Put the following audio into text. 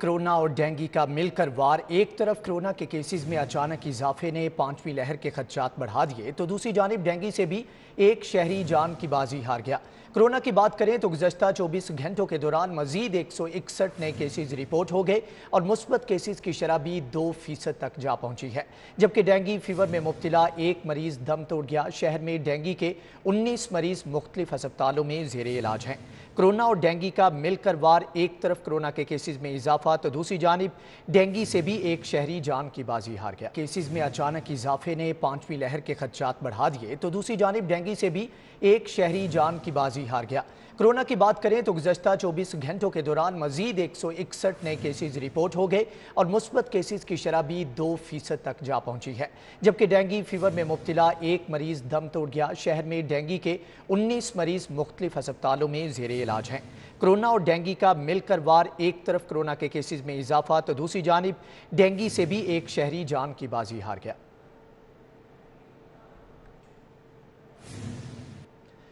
corona और dengue का मिलकर वार एक तरफ कोरोना के केसेस में अचानक इजाफे ने पांचवी लहर के खदशात बढ़ा दिए तो दूसरी जानब डेंगू से भी एक शहरी जान की बाजी हार गया कोरोना की बात करें तो गुजशत 24 घंटों के दौरान मजीद एक सौ इकसठ नए केसेज रिपोर्ट हो गए और मुस्बत केसेज की शराब भी दो फीसद तक जा पहुंची है जबकि डेंगू फीवर में मुबतला एक मरीज दम तोड़ गया शहर में डेंगू के उन्नीस मरीज मुख्तलिफ अस्पतालों में जेर इलाज हैं कोरोना और डेंगू का मिलकर वार एक तरफ कोरोना के केसेस में इजाफा तो दूसरी जानब डेंगू से भी एक शहरी जान की बाजी हार गया केसेस में अचानक इजाफे ने पांचवीं लहर के खदशात बढ़ा दिए तो दूसरी जानब डेंगू से भी एक शहरी जान की बाजी हार गया कोरोना की बात करें तो गुजशत 24 घंटों के दौरान मजीद एक सौ इकसठ नए केसेज रिपोर्ट हो गए और मुस्बत केसेज की शराबी दो फीसद तक जा पहुंची है जबकि डेंगी फीवर में मुबतला एक मरीज दम तोड़ गया शहर में डेंगी के उन्नीस मरीज मुख्तलिफ अस्पतालों में जेर इलाज हैं कोरोना और डेंगी का मिलकर वार एक तरफ कोरोना के केसेज में इजाफा तो दूसरी जानब डेंगी से भी एक शहरी जान की बाजी हार गया